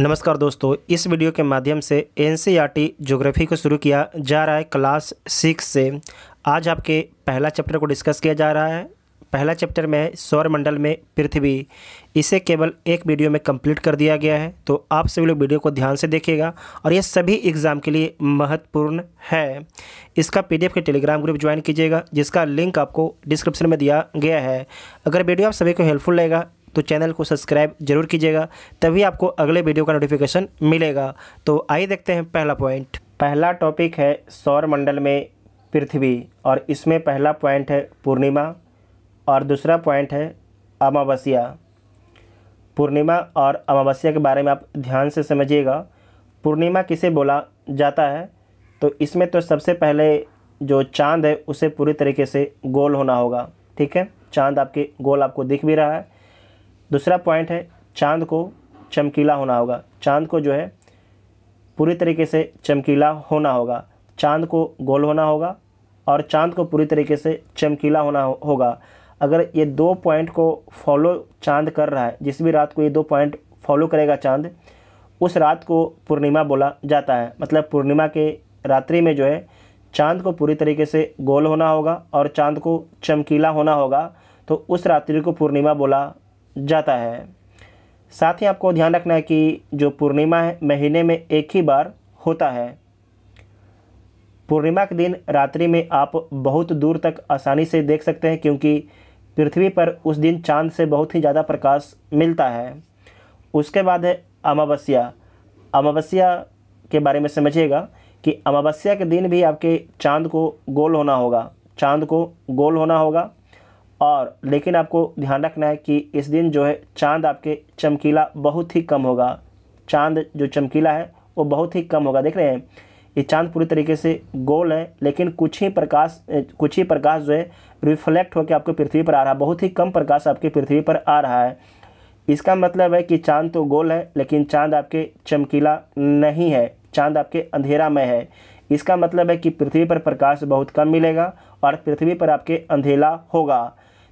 नमस्कार दोस्तों इस वीडियो के माध्यम से एन e ज्योग्राफी को शुरू किया जा रहा है क्लास सिक्स से आज आपके पहला चैप्टर को डिस्कस किया जा रहा है पहला चैप्टर में सौरमंडल में पृथ्वी इसे केवल एक वीडियो में कंप्लीट कर दिया गया है तो आप सभी लोग वीडियो को ध्यान से देखिएगा और यह सभी एग्ज़ाम के लिए महत्वपूर्ण है इसका पीडीएफ के टेलीग्राम ग्रुप ज्वाइन कीजिएगा जिसका लिंक आपको डिस्क्रिप्शन में दिया गया है अगर वीडियो आप सभी को हेल्पफुल लगेगा तो चैनल को सब्सक्राइब जरूर कीजिएगा तभी आपको अगले वीडियो का नोटिफिकेशन मिलेगा तो आइए देखते हैं पहला पॉइंट पहला टॉपिक है सौर मंडल में पृथ्वी और इसमें पहला पॉइंट है पूर्णिमा और दूसरा पॉइंट है अमावस्या पूर्णिमा और अमावस्या के बारे में आप ध्यान से समझिएगा पूर्णिमा किसे बोला जाता है तो इसमें तो सबसे पहले जो चांद है उसे पूरी तरीके से गोल होना होगा ठीक है चांद आपके गोल आपको दिख भी रहा है दूसरा पॉइंट है चांद को चमकीला होना होगा चांद को जो है पूरी तरीके से चमकीला होना होगा चांद को गोल होना होगा और चांद को पूरी तरीके से चमकीला होना हो, होगा अगर ये दो पॉइंट को फॉलो चांद कर रहा है जिस भी रात को ये दो पॉइंट फॉलो करेगा चांद उस रात को पूर्णिमा बोला जाता है मतलब पूर्णिमा के रात्रि में जो है चांद को पूरी तरीके से गोल होना होगा और चांद को चमकीला होना होगा तो उस रात्रि को पूर्णिमा बोला जाता है साथ ही आपको ध्यान रखना है कि जो पूर्णिमा है महीने में एक ही बार होता है पूर्णिमा के दिन रात्रि में आप बहुत दूर तक आसानी से देख सकते हैं क्योंकि पृथ्वी पर उस दिन चांद से बहुत ही ज़्यादा प्रकाश मिलता है उसके बाद है अमावस्या अमावस्या के बारे में समझिएगा कि अमावस्या के दिन भी आपके चांद को गोल होना होगा चांद को गोल होना होगा और लेकिन आपको ध्यान रखना है कि इस दिन जो है चांद आपके चमकीला बहुत ही कम होगा चांद जो चमकीला है वो बहुत ही कम होगा देख रहे हैं ये चांद पूरी तरीके से गोल है लेकिन कुछ ही प्रकाश कुछ ही प्रकाश जो है रिफ्लेक्ट होकर आपके पृथ्वी पर आ रहा है बहुत ही कम प्रकाश आपके पृथ्वी पर आ रहा है इसका मतलब है कि चांद तो गोल है लेकिन चांद आपके चमकीला नहीं है चांद आपके अंधेरा में है इसका मतलब है कि पृथ्वी पर प्रकाश बहुत कम मिलेगा और पृथ्वी पर आपके अंधेला होगा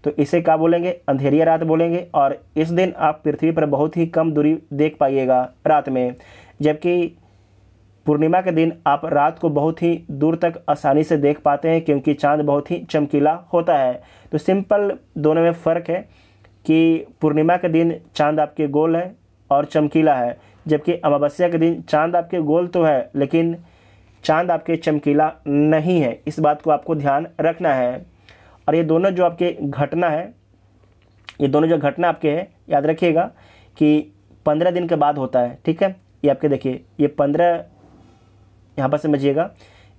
तो इसे क्या बोलेंगे अंधेरिया रात बोलेंगे और इस दिन आप पृथ्वी पर बहुत ही कम दूरी देख पाइएगा रात में जबकि पूर्णिमा के दिन आप रात को बहुत ही दूर तक आसानी से देख पाते हैं क्योंकि चांद बहुत ही चमकीला होता है तो सिंपल दोनों में फ़र्क है कि पूर्णिमा के दिन चांद आपके गोल है और चमकीला है जबकि अमावस्या के दिन चांद आपके गोल तो है लेकिन चांद आपके चमकीला नहीं है इस बात को आपको ध्यान रखना है और ये दोनों जो आपके घटना है ये दोनों जो घटना आपके है याद रखिएगा कि पंद्रह दिन के बाद होता है ठीक है ये आपके देखिए ये पंद्रह यहाँ पर समझिएगा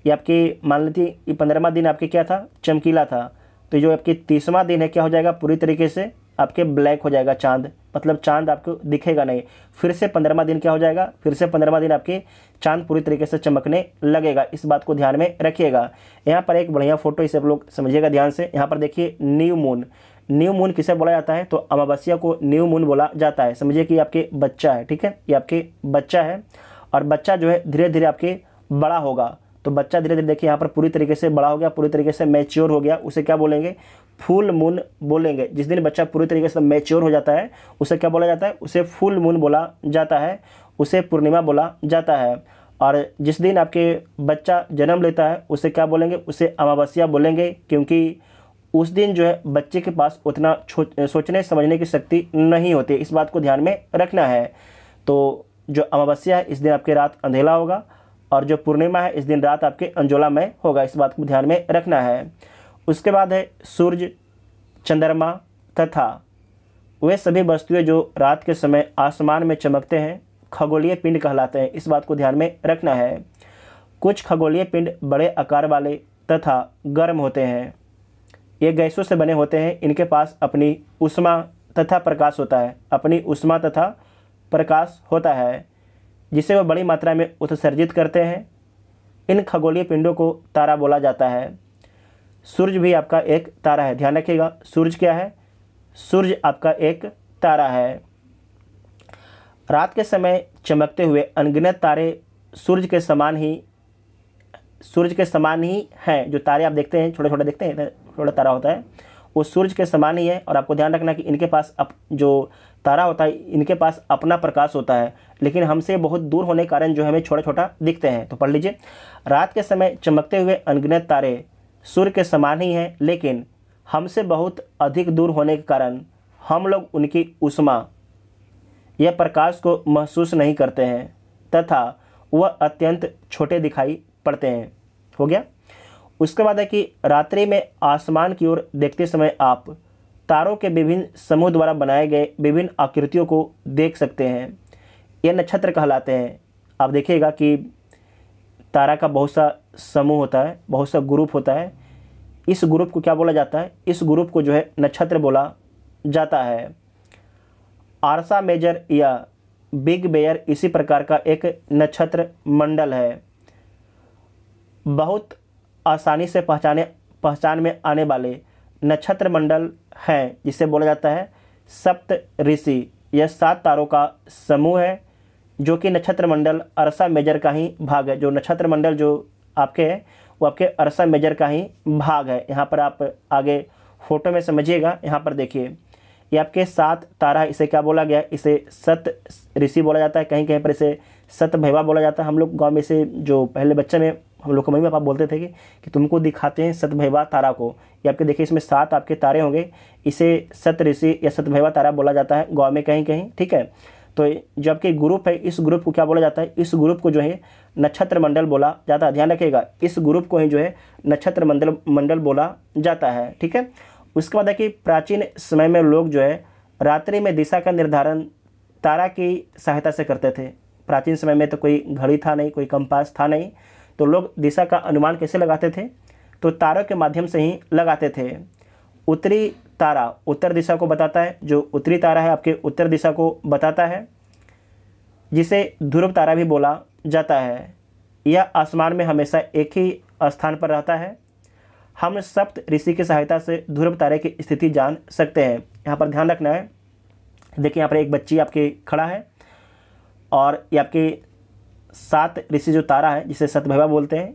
ये आपके मान लेती ये पंद्रहवा दिन आपके क्या था चमकीला था तो जो आपके तीसवा दिन है क्या हो जाएगा पूरी तरीके से आपके ब्लैक हो जाएगा चांद मतलब चांद आपको दिखेगा नहीं फिर से पंद्रहवा दिन क्या हो जाएगा फिर से पंद्रहवा दिन आपके चांद पूरी तरीके से चमकने लगेगा इस बात को ध्यान में रखिएगा यहाँ पर एक बढ़िया फोटो इसे आप लोग समझिएगा ध्यान से यहाँ पर देखिए न्यू मून न्यू मून किसे बोला जाता है तो अमावस्या को न्यू मून बोला जाता है समझिए कि आपके बच्चा है ठीक है ये आपके बच्चा है और बच्चा जो है धीरे धीरे आपके बड़ा होगा तो बच्चा धीरे धीरे देखिए यहाँ पर पूरी तरीके से बड़ा हो गया पूरी तरीके से मैच्योर हो गया उसे क्या बोलेंगे फुल मून बोलेंगे जिस दिन बच्चा पूरी तरीके से मैच्योर हो जाता है उसे क्या बोला जाता है उसे फुल मून बोला जाता है उसे पूर्णिमा बोला जाता है और जिस दिन आपके बच्चा जन्म लेता है उसे क्या बोलेंगे उसे अमावस्या बोलेंगे क्योंकि उस दिन जो है बच्चे के पास उतना सोचने समझने की शक्ति नहीं होती इस बात को ध्यान में रखना है तो जो अमावस्या है इस दिन आपके रात अंधेला होगा और जो पूर्णिमा है इस दिन रात आपके अंजोला में होगा इस बात को ध्यान में रखना है उसके बाद है सूर्य चंद्रमा तथा वे सभी वस्तुएं जो रात के समय आसमान में चमकते हैं खगोलीय पिंड कहलाते हैं इस बात को ध्यान में रखना है कुछ खगोलीय पिंड बड़े आकार वाले तथा गर्म होते हैं ये गैसों से बने होते हैं इनके पास अपनी उष्मा तथा प्रकाश होता है अपनी उष्मा तथा प्रकाश होता है जिसे वह बड़ी मात्रा में उत्सर्जित करते हैं इन खगोलीय पिंडों को तारा बोला जाता है सूर्य भी आपका एक तारा है ध्यान रखिएगा सूर्य क्या है सूर्य आपका एक तारा है रात के समय चमकते हुए अनगिनत तारे सूर्य के समान ही सूर्य के समान ही हैं जो तारे आप देखते हैं छोटे छोटे देखते हैं छोटा तारा होता है वो सूर्य के समान ही है और आपको ध्यान रखना कि इनके पास अप जो तारा होता है इनके पास अपना प्रकाश होता है लेकिन हमसे बहुत दूर होने के कारण जो हमें छोटा छोटा दिखते हैं तो पढ़ लीजिए रात के समय चमकते हुए अनगिनत तारे सूर्य के समान ही हैं लेकिन हमसे बहुत अधिक दूर होने के कारण हम लोग उनकी उष्मा या प्रकाश को महसूस नहीं करते हैं तथा वह अत्यंत छोटे दिखाई पड़ते हैं हो गया उसके बाद है कि रात्रि में आसमान की ओर देखते समय आप तारों के विभिन्न समूह द्वारा बनाए गए विभिन्न आकृतियों को देख सकते हैं ये नक्षत्र कहलाते हैं आप देखिएगा कि तारा का बहुत सा समूह होता है बहुत सा ग्रुप होता है इस ग्रुप को क्या बोला जाता है इस ग्रुप को जो है नक्षत्र बोला जाता है आरसा मेजर या बिग बेयर इसी प्रकार का एक नक्षत्र मंडल है बहुत आसानी से पहचाने पहचान में आने वाले नक्षत्र मंडल हैं जिसे बोला जाता है सप्त ऋषि यह सात तारों का समूह है जो कि नक्षत्र मंडल अरसा मेजर का ही भाग है जो नक्षत्र मंडल जो आपके है वो आपके अरसा मेजर का ही भाग है यहाँ पर आप आगे फोटो में समझिएगा यहाँ पर देखिए ये आपके सात तारा इसे क्या बोला गया इसे सत ऋषि बोला जाता है कहीं कहीं पर इसे सत भैवा बोला जाता है हम लोग गाँव में इसे जो पहले बच्चे में हम लोग को मम्मी पापा बोलते थे कि, कि तुमको दिखाते हैं सत भैवा तारा को ये आपके देखिए इसमें सात आपके तारे होंगे इसे सत ऋषि या सतभैवा तारा बोला जाता है गाँव में कहीं कहीं ठीक है तो जबकि ग्रुप है इस ग्रुप को क्या बोला जाता है इस ग्रुप को जो है नक्षत्र मंडल बोला जाता है ध्यान रखिएगा इस ग्रुप को ही जो है नक्षत्र मंडल मंडल बोला जाता है ठीक है उसके बाद है कि प्राचीन समय में लोग जो है रात्रि में दिशा का निर्धारण तारा की सहायता से करते थे प्राचीन समय में तो कोई घड़ी था नहीं कोई कंपास था नहीं तो लोग दिशा का अनुमान कैसे लगाते थे तो तारों के माध्यम से ही लगाते थे उत्तरी तारा उत्तर दिशा को बताता है जो उत्तरी तारा है आपके उत्तर दिशा को बताता है जिसे ध्रुव तारा भी बोला जाता है यह आसमान में हमेशा एक ही स्थान पर रहता है हम सप्त ऋषि की सहायता से ध्रुव तारे की स्थिति जान सकते हैं यहाँ पर ध्यान रखना है देखिए यहाँ पर एक बच्ची आपके खड़ा है और ये आपके सात ऋषि जो तारा है जिसे सतभवा बोलते हैं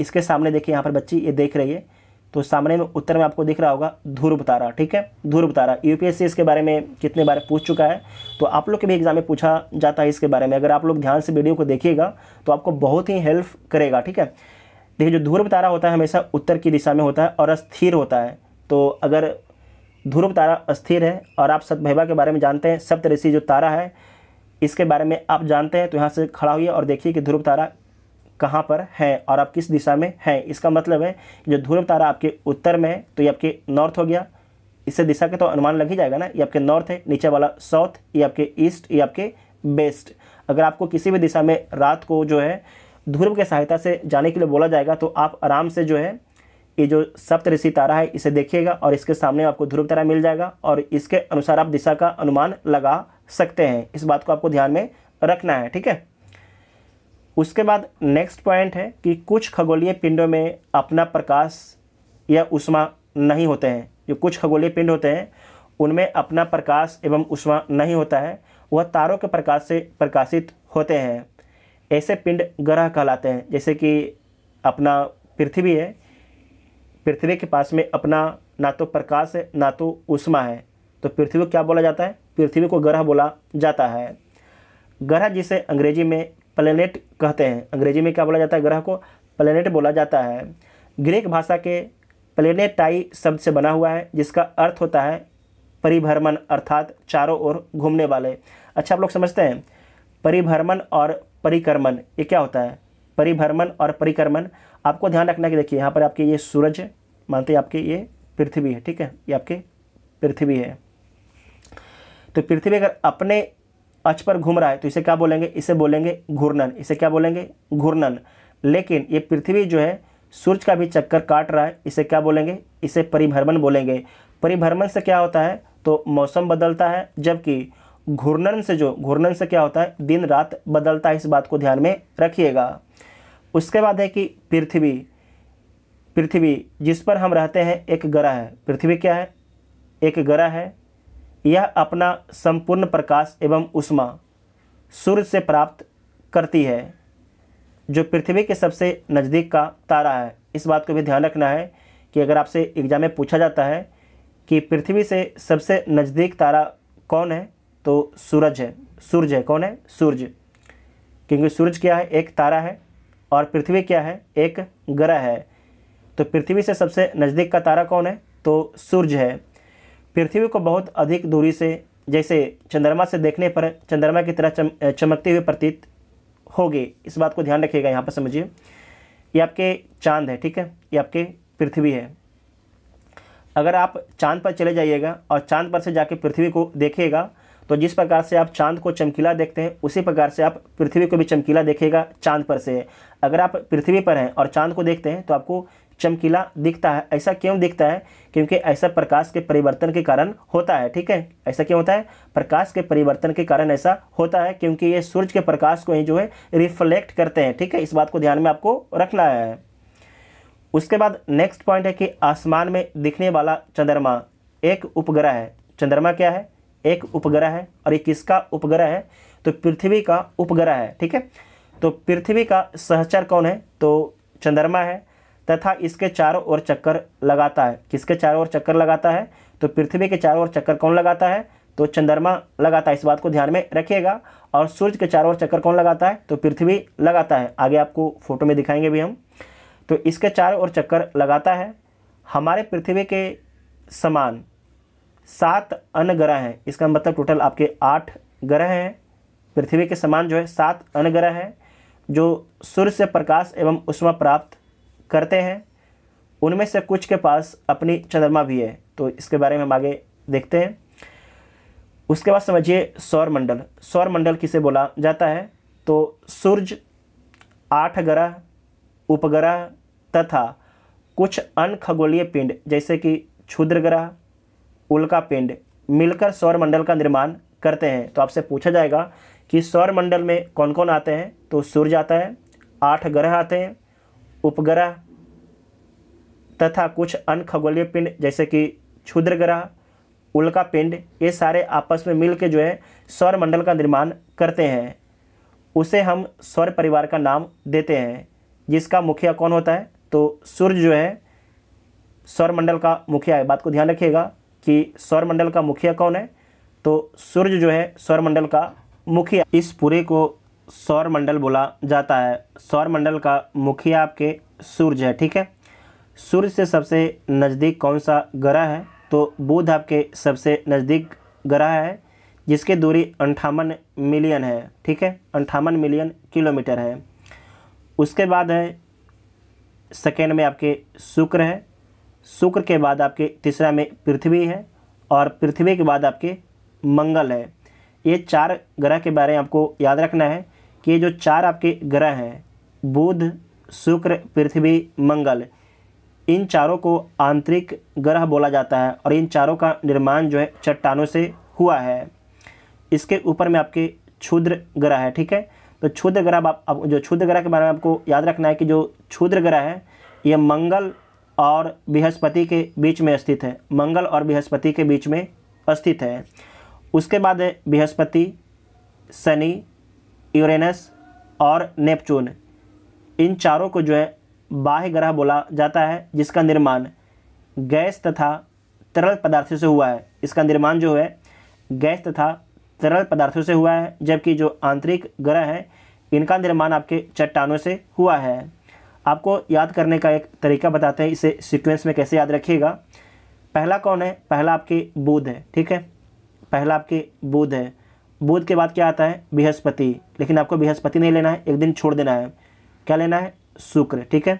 इसके सामने देखिए यहाँ पर बच्ची ये देख रही है तो सामने में उत्तर में आपको दिख रहा होगा ध्रुव तारा ठीक है ध्रुव तारा यूपीएससी इसके बारे में कितने बार पूछ चुका है तो आप लोग के भी एग्जाम में पूछा जाता है इसके बारे में अगर आप लोग ध्यान से वीडियो को देखिएगा तो आपको बहुत ही हेल्प करेगा ठीक है देखिए जो ध्रुव तारा होता है हमेशा उत्तर की दिशा में होता है और अस्थिर होता है तो अगर ध्रुव तारा अस्थिर है और आप सतभैवा के बारे में जानते हैं सप्तऋषि जो तारा है इसके बारे में आप जानते हैं तो यहाँ से खड़ा हुई और देखिए कि ध्रुव तारा कहाँ पर है और आप किस दिशा में हैं इसका मतलब है जो ध्रुव तारा आपके उत्तर में है तो ये आपके नॉर्थ हो गया इससे दिशा का तो अनुमान लग ही जाएगा ना ये आपके नॉर्थ है नीचे वाला साउथ ये आपके ईस्ट ये आपके वेस्ट अगर आपको किसी भी दिशा में रात को जो है ध्रुव के सहायता से जाने के लिए बोला जाएगा तो आप आराम से जो है ये जो सप्त ऋषि तारा है इसे देखिएगा और इसके सामने आपको ध्रुव तारा मिल जाएगा और इसके अनुसार आप दिशा का अनुमान लगा सकते हैं इस बात को आपको ध्यान में रखना है ठीक है उसके बाद नेक्स्ट पॉइंट है कि कुछ खगोलीय पिंडों में अपना प्रकाश या उष्मा नहीं होते हैं जो कुछ खगोलीय पिंड होते हैं उनमें अपना प्रकाश एवं उष्मा नहीं होता है वह तारों के प्रकाश से प्रकाशित होते हैं ऐसे पिंड ग्रह कहलाते हैं जैसे कि अपना पृथ्वी है पृथ्वी के पास में अपना ना तो प्रकाश है ना तो उष्मा है तो पृथ्वी को क्या बोला जाता है पृथ्वी को ग्रह बोला जाता है ग्रह जिसे अंग्रेजी में प्लेनेट कहते हैं अंग्रेजी में क्या बोला जाता है ग्रह को प्लेनेट बोला जाता है ग्रीक भाषा के प्लेनेटाई शब्द से बना हुआ है जिसका अर्थ होता है परिभ्रमण अर्थात चारों ओर घूमने वाले अच्छा आप लोग समझते हैं परिभ्रमण और परिक्रमण ये क्या होता है परिभ्रमण और परिक्रमण आपको ध्यान रखना कि देखिए यहाँ पर आपके ये सूरज मानते हैं आपके ये पृथ्वी है ठीक है ये आपके पृथ्वी है तो पृथ्वी अगर अपने अच पर घूम रहा है तो इसे क्या बोलेंगे इसे बोलेंगे घूर्णन इसे क्या बोलेंगे घूर्णन लेकिन ये पृथ्वी जो है सूर्य का भी चक्कर काट रहा है इसे क्या बोलेंगे इसे परिभ्रमण बोलेंगे परिभ्रमण से क्या होता है तो मौसम बदलता है जबकि घूर्णन से जो घूर्णन से क्या होता है दिन रात बदलता है इस बात को ध्यान में रखिएगा उसके बाद है कि पृथ्वी पृथ्वी जिस पर हम रहते हैं एक ग्रह है पृथ्वी क्या है एक ग्रह है यह अपना संपूर्ण प्रकाश एवं उष्मा सूर्य से प्राप्त करती है जो पृथ्वी के सबसे नज़दीक का तारा है इस बात को भी ध्यान रखना है कि अगर आपसे एग्जाम में पूछा जाता है कि पृथ्वी से सबसे नज़दीक तारा कौन है तो सूरज है सूरज है कौन है सूरज क्योंकि सूरज क्या है एक तारा है और पृथ्वी क्या है एक ग्रह है तो पृथ्वी से सबसे नज़दीक का तारा कौन है तो सूरज है पृथ्वी को बहुत अधिक दूरी से जैसे चंद्रमा से देखने पर चंद्रमा की तरह चम, चमकते हुए प्रतीत होगे इस बात को ध्यान रखिएगा यहाँ पर समझिए ये आपके चांद है ठीक है ये आपके पृथ्वी है अगर आप चांद पर चले जाइएगा और चांद पर से जाके पृथ्वी को देखिएगा तो जिस प्रकार से आप चांद को चमकीला देखते हैं उसी प्रकार से आप पृथ्वी को भी चमकीला देखेगा चांद पर से अगर आप पृथ्वी पर हैं और चांद को देखते हैं तो आपको चमकीला दिखता है ऐसा क्यों दिखता है क्योंकि ऐसा प्रकाश के परिवर्तन के कारण होता है ठीक है ऐसा क्यों होता है प्रकाश के परिवर्तन के कारण ऐसा होता है क्योंकि ये सूर्य के प्रकाश को ही जो है रिफ्लेक्ट करते हैं ठीक है इस बात को ध्यान में आपको रखना है उसके बाद नेक्स्ट पॉइंट है कि आसमान में दिखने वाला चंद्रमा एक उपग्रह है चंद्रमा क्या है एक उपग्रह है और ये किसका उपग्रह है तो पृथ्वी का उपग्रह है ठीक है तो पृथ्वी का सहचर कौन है तो चंद्रमा है तथा इसके चारों ओर चक्कर लगाता है किसके चारों ओर चक्कर लगाता है तो पृथ्वी के चारों ओर चक्कर कौन लगाता है तो चंद्रमा लगाता है इस बात को ध्यान में रखिएगा और सूर्य के चारों ओर चक्कर कौन लगाता है तो पृथ्वी लगाता है आगे आपको फोटो में दिखाएंगे भी हम तो इसके चारों ओर चक्कर लगाता है हमारे पृथ्वी के समान सात अन्य ग्रह हैं इसका मतलब टोटल आपके आठ ग्रह हैं पृथ्वी के समान जो है सात अन्य ग्रह हैं जो सूर्य से प्रकाश एवं उष्मा प्राप्त करते हैं उनमें से कुछ के पास अपनी चंद्रमा भी है तो इसके बारे में हम आगे देखते हैं उसके बाद समझिए सौर मंडल सौर मंडल किसे बोला जाता है तो सूर्य आठ ग्रह उपग्रह तथा कुछ अन्य खगोलीय पिंड जैसे कि क्षुद्र ग्रह उल्का पिंड मिलकर सौर मंडल का निर्माण करते हैं तो आपसे पूछा जाएगा कि सौर मंडल में कौन कौन आते हैं तो सूर्य आता है आठ ग्रह आते हैं उपग्रह तथा कुछ अन्य खगोलीय पिंड जैसे कि क्षुद्र ग्रह उल्का पिंड ये सारे आपस में मिलकर जो है सौर मंडल का निर्माण करते हैं उसे हम सौर परिवार का नाम देते हैं जिसका मुखिया कौन होता है तो सूर्य जो है सौर मंडल का मुखिया है बात को ध्यान रखिएगा कि सौर मंडल का मुखिया कौन है तो सूर्य जो है सौर मंडल का मुखिया इस पूरे को सौर मंडल बोला जाता है सौर मंडल का मुखिया आपके सूर्य है ठीक है सूर्य से सबसे नज़दीक कौन सा ग्रह है तो बुध आपके सबसे नज़दीक ग्रह है जिसकी दूरी अंठावन मिलियन है ठीक है अंठावन मिलियन किलोमीटर है उसके बाद है सेकेंड में आपके शुक्र है शुक्र के बाद आपके तीसरा में पृथ्वी है और पृथ्वी के बाद आपके मंगल है ये चार ग्रह के बारे में आपको याद रखना है कि जो चार आपके ग्रह हैं बुध शुक्र पृथ्वी मंगल इन चारों को आंतरिक ग्रह बोला जाता है और इन चारों का निर्माण जो है चट्टानों से हुआ है इसके ऊपर में आपके क्षुद्र ग्रह है ठीक है तो क्षुद्र ग्रह आप जो क्षुद्र ग्रह के बारे में आपको याद रखना है कि जो क्षुद्र ग्रह है यह मंगल और बृहस्पति के बीच में स्थित है मंगल और बृहस्पति के बीच में स्थित है उसके बाद है बृहस्पति शनि यूरेनस और नेपचून इन चारों को जो है बाह्य ग्रह बोला जाता है जिसका निर्माण गैस तथा तरल पदार्थों से हुआ है इसका निर्माण जो है गैस तथा तरल पदार्थों से हुआ है जबकि जो आंतरिक ग्रह हैं इनका निर्माण आपके चट्टानों से हुआ है आपको याद करने का एक तरीका बताते हैं इसे सीक्वेंस में कैसे याद रखिएगा पहला कौन है पहला आपके बुध है ठीक है पहला आपके बुध है बुध के बाद क्या आता है बृहस्पति लेकिन आपको बृहस्पति नहीं लेना है एक दिन छोड़ देना है क्या लेना है शुक्र ठीक है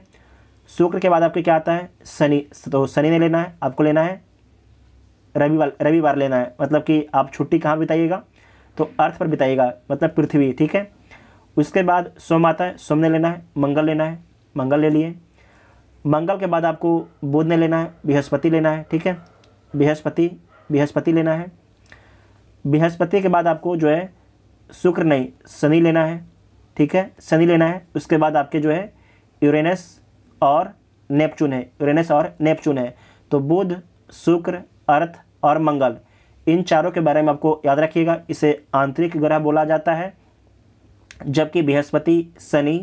शुक्र के बाद आपके क्या आता है शनि तो शनि नहीं लेना है आपको लेना है रविवार रविवार लेना है मतलब कि आप छुट्टी कहाँ बिताइएगा तो अर्थ पर बिताइएगा मतलब पृथ्वी ठीक है उसके बाद सोम आता है सोम ने लेना है मंगल लेना है मंगल ले लिए मंगल के बाद आपको बुध ने लेना है बृहस्पति लेना है ठीक है बृहस्पति बृहस्पति लेना है बृहस्पति के बाद आपको जो है शुक्र नहीं शनि लेना है ठीक है शनि लेना है उसके बाद आपके जो है यूरेनस और नेपचून है यूरेनस और नेपचून है तो बुध शुक्र अर्थ और मंगल इन चारों के बारे में आपको याद रखिएगा इसे आंतरिक ग्रह बोला जाता है जबकि बृहस्पति शनि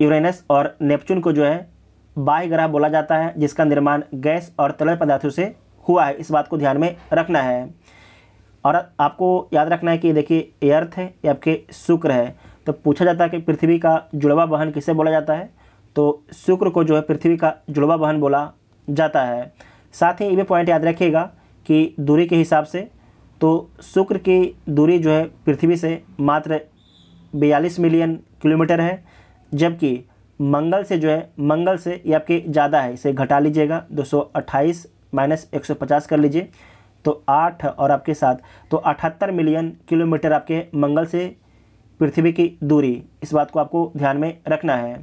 यूरेनस और नेपचून को जो है बाह्य ग्रह बोला जाता है जिसका निर्माण गैस और तरल पदार्थों से हुआ है इस बात को ध्यान में रखना है और आपको याद रखना है कि देखिए ये अर्थ है ये आपके शुक्र है तो पूछा जाता है कि पृथ्वी का जुड़वा बहन किसे बोला जाता है तो शुक्र को जो है पृथ्वी का जुड़वा बहन बोला जाता है साथ ही ये भी पॉइंट याद रखिएगा कि दूरी के हिसाब से तो शुक्र की दूरी जो है पृथ्वी से मात्र बयालीस मिलियन किलोमीटर है जबकि मंगल से जो है मंगल से ये आपके ज़्यादा है इसे घटा लीजिएगा 228 माइनस पचास कर लीजिए तो आठ और आपके साथ तो अठहत्तर मिलियन किलोमीटर आपके मंगल से पृथ्वी की दूरी इस बात को आपको ध्यान में रखना है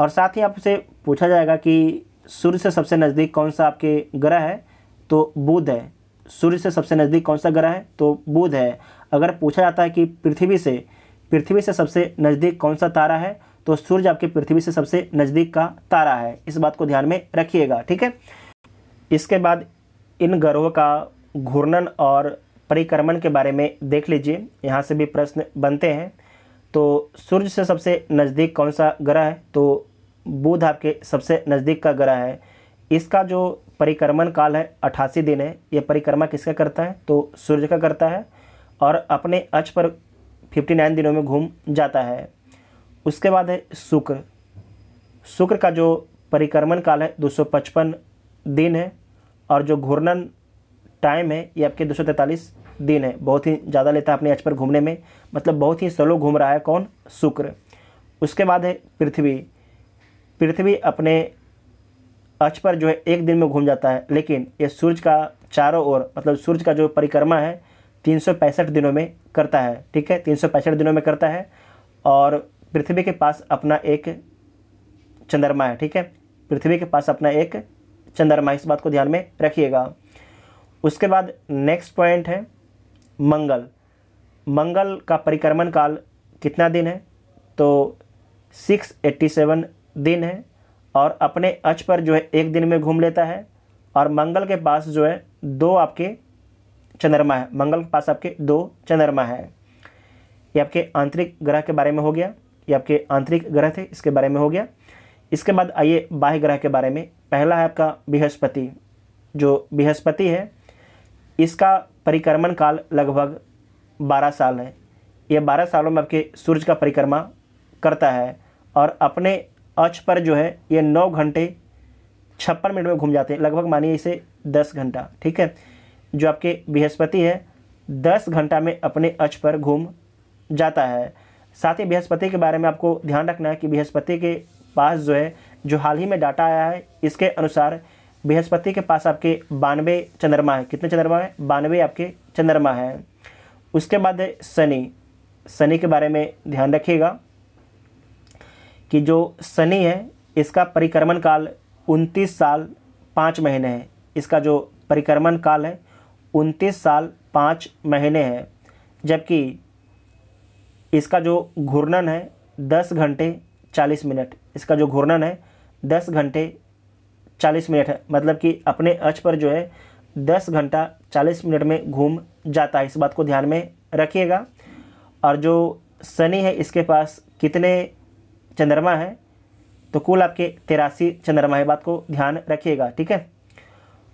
और साथ ही आपसे पूछा जाएगा कि सूर्य से सबसे नज़दीक कौन सा आपके ग्रह है तो बुध है सूर्य से सबसे नज़दीक कौन सा ग्रह है तो बुध है अगर पूछा जाता है कि पृथ्वी से पृथ्वी से सबसे नज़दीक कौन सा तारा है तो सूर्य आपके पृथ्वी से सबसे नज़दीक का तारा है इस बात को ध्यान में रखिएगा ठीक है इसके बाद इन ग्रहों का घूर्णन और परिक्रमण के बारे में देख लीजिए यहाँ से भी प्रश्न बनते हैं तो सूर्य से सबसे नज़दीक कौन सा ग्रह है तो बुध आपके सबसे नज़दीक का ग्रह है इसका जो परिक्रमण काल है अट्ठासी दिन है यह परिक्रमा किसका करता है तो सूर्य का करता है और अपने अच पर 59 दिनों में घूम जाता है उसके बाद है शुक्र शुक्र का जो परिक्रमण काल है 255 दिन है और जो घूर्णन टाइम है ये आपके दो दिन है बहुत ही ज़्यादा लेता है अपने अच्छ पर घूमने में मतलब बहुत ही स्लो घूम रहा है कौन शुक्र उसके बाद है पृथ्वी पृथ्वी अपने अच पर जो है एक दिन में घूम जाता है लेकिन ये सूर्य का चारों ओर मतलब सूर्य का जो परिक्रमा है तीन दिनों में करता है ठीक है तीन दिनों में करता है और पृथ्वी के पास अपना एक चंद्रमा है ठीक है पृथ्वी के पास अपना एक चंद्रमा इस बात को ध्यान में रखिएगा उसके बाद नेक्स्ट पॉइंट है मंगल मंगल का परिक्रमण काल कितना दिन है तो 687 दिन है और अपने अच पर जो है एक दिन में घूम लेता है और मंगल के पास जो है दो आपके चंद्रमा है मंगल के पास आपके दो चंद्रमा है ये आपके आंतरिक ग्रह के बारे में हो गया ये आपके आंतरिक ग्रह थे इसके बारे में हो गया इसके बाद आइए बाह्य ग्रह के बारे में पहला है आपका बृहस्पति जो बृहस्पति है इसका परिक्रमण काल लगभग बारह साल है ये बारह सालों में आपके सूर्य का परिक्रमा करता है और अपने अक्ष पर जो है ये नौ घंटे छप्पन मिनट में घूम जाते हैं लगभग मानिए इसे दस घंटा ठीक है जो आपके बृहस्पति है दस घंटा में अपने अक्ष पर घूम जाता है साथ ही बृहस्पति के बारे में आपको ध्यान रखना है कि बृहस्पति के पास जो है जो हाल ही में डाटा आया है इसके अनुसार बृहस्पति के पास आपके बानवे चंद्रमा है कितने चंद्रमा है बानवे आपके चंद्रमा है उसके बाद शनि शनि के बारे में ध्यान रखिएगा कि जो शनि है इसका परिक्रमण काल उनतीस साल पाँच महीने है इसका जो परिक्रमण काल है उनतीस साल पाँच महीने है जबकि इसका जो घूर्णन है दस घंटे चालीस मिनट इसका जो घूर्णन है दस घंटे चालीस मिनट मतलब कि अपने अक्ष पर जो है दस घंटा चालीस मिनट में घूम जाता है इस बात को ध्यान में रखिएगा और जो शनि है इसके पास कितने चंद्रमा है तो कुल आपके तिरासी चंद्रमा है बात को ध्यान रखिएगा ठीक है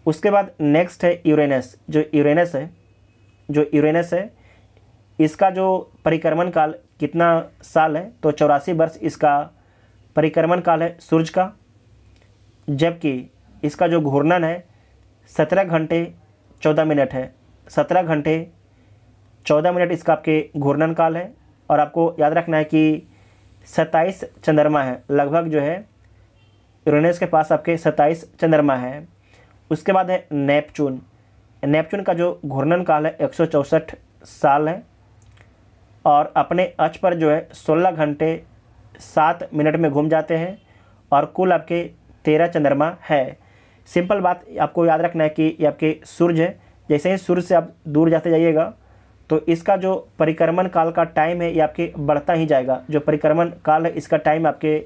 उसके बाद नेक्स्ट है यूरेनस जो यूरेनस है जो यूरेनस है इसका जो परिक्रमण काल कितना साल है तो चौरासी वर्ष इसका परिक्रमण काल है सूर्य का जबकि इसका जो घूर्णन है सत्रह घंटे चौदह मिनट है सत्रह घंटे चौदह मिनट इसका आपके घूर्णन काल है और आपको याद रखना है कि सत्ताईस चंद्रमा है लगभग जो है यूरेनस के पास आपके सत्ताईस चंद्रमा है उसके बाद है नेपचून नेपचून का जो घूर्णन काल है एक साल है और अपने अच पर जो है सोलह घंटे सात मिनट में घूम जाते हैं और कुल आपके तेरह चंद्रमा है सिंपल बात आपको याद रखना है कि ये आपके सूर्य है जैसे ही सूर्य से आप दूर जाते जाइएगा तो इसका जो परिक्रमण काल का टाइम है ये आपके बढ़ता ही जाएगा जो परिक्रमण काल है इसका टाइम आपके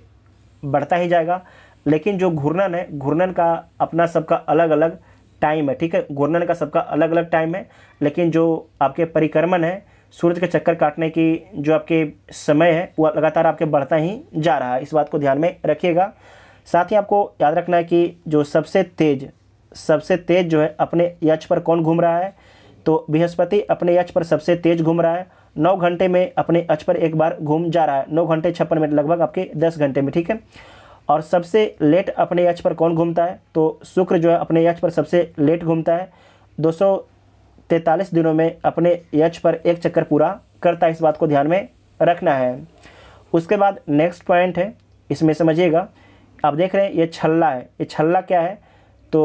बढ़ता ही जाएगा लेकिन जो घूर्णन है घूर्णन का अपना सबका अलग अलग टाइम है ठीक है घूर्णन का सबका अलग अलग टाइम है लेकिन जो आपके परिक्रमण है सूरज के चक्कर काटने की जो आपके समय है वो लगातार आपके बढ़ता ही जा रहा है इस बात को ध्यान में रखिएगा साथ ही आपको याद रखना है कि जो सबसे तेज सबसे तेज जो है अपने यक्ष पर कौन घूम रहा है तो बृहस्पति अपने यक्ष पर सबसे तेज घूम रहा है नौ घंटे में अपने अच पर एक बार घूम जा रहा है नौ घंटे छप्पन मिनट लगभग आपके दस घंटे में ठीक है और सबसे लेट अपने यक्ष पर कौन घूमता है तो शुक्र जो है अपने यक्ष पर सबसे लेट घूमता है दो तैंतालीस दिनों में अपने यक्ष पर एक चक्कर पूरा करता है इस बात को ध्यान में रखना है उसके बाद नेक्स्ट पॉइंट है इसमें समझिएगा आप देख रहे हैं ये छल्ला है ये छल्ला क्या है तो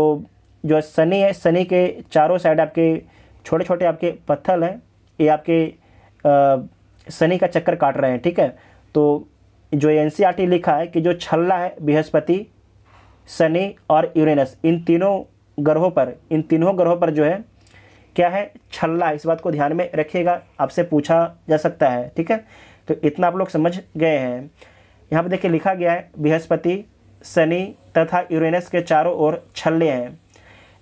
जो शनि है शनि के चारों साइड आपके छोटे छोटे आपके पत्थर हैं ये आपके शनि का चक्कर काट रहे हैं ठीक है तो जो एन e लिखा है कि जो छल्ला है बृहस्पति शनि और यूरेनस इन तीनों ग्रहों पर इन तीनों ग्रहों पर जो है क्या है छल्ला इस बात को ध्यान में रखिएगा आपसे पूछा जा सकता है ठीक है तो इतना आप लोग समझ गए हैं यहाँ पर देखिए लिखा गया है बृहस्पति शनि तथा यूरेनस के चारों ओर छल्ले हैं